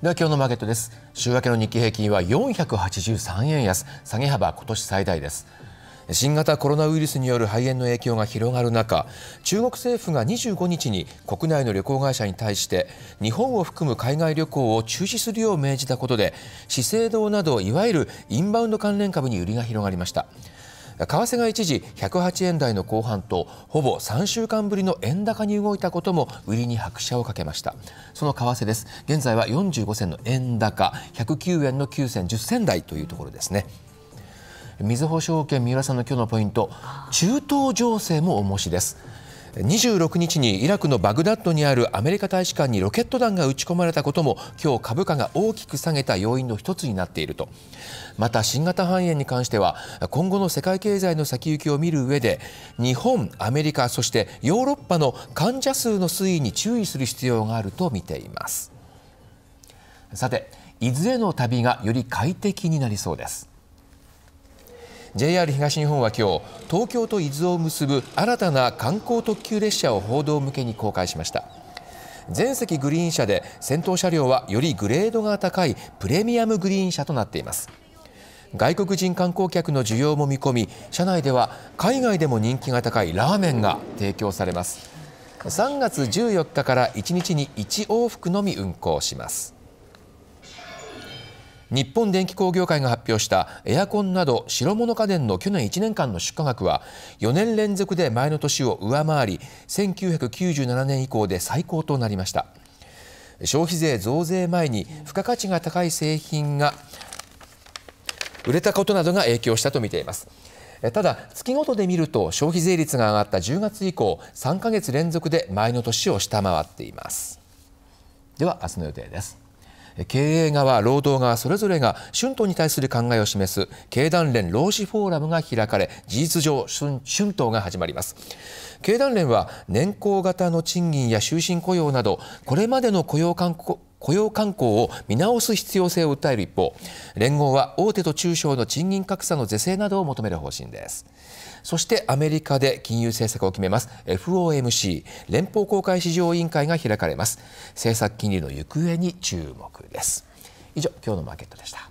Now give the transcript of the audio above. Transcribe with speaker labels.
Speaker 1: では今日のマーケットです週明けの日経平均は483円安下げ幅今年最大です新型コロナウイルスによる肺炎の影響が広がる中中国政府が25日に国内の旅行会社に対して日本を含む海外旅行を中止するよう命じたことで資生堂などいわゆるインバウンド関連株に売りが広がりました為替が一時108円台の後半とほぼ3週間ぶりの円高に動いたことも売りに拍車をかけましたその為替です現在は45銭の円高109円の9銭10銭台というところですね水保証券三浦さんの今日のポイント中東情勢も重しです26日にイラクのバグダッドにあるアメリカ大使館にロケット弾が撃ち込まれたことも今日株価が大きく下げた要因の一つになっているとまた新型肺炎に関しては今後の世界経済の先行きを見る上で日本アメリカそしてヨーロッパの患者数の推移に注意する必要があると見ていますさて伊豆への旅がより快適になりそうです JR 東日本は今日東京と伊豆を結ぶ新たな観光特急列車を報道向けに公開しました全席グリーン車で先頭車両はよりグレードが高いプレミアムグリーン車となっています外国人観光客の需要も見込み車内では海外でも人気が高いラーメンが提供されます3月14日から1日に1往復のみ運行します日本電気工業会が発表したエアコンなど白物家電の去年1年間の出荷額は4年連続で前の年を上回り1997年以降で最高となりました消費税増税前に付加価値が高い製品が売れたことなどが影響したとみていますただ月ごとで見ると消費税率が上がった10月以降3ヶ月連続で前の年を下回っていますでは明日の予定です経営側、労働側それぞれが春闘に対する考えを示す経団連労使フォーラムが開かれ事実上春闘が始まります経団連は年功型の賃金や終身雇用などこれまでの雇用慣行雇用慣行を見直す必要性を訴える一方連合は大手と中小の賃金格差の是正などを求める方針ですそしてアメリカで金融政策を決めます FOMC 連邦公開市場委員会が開かれます政策金利の行方に注目です以上今日のマーケットでした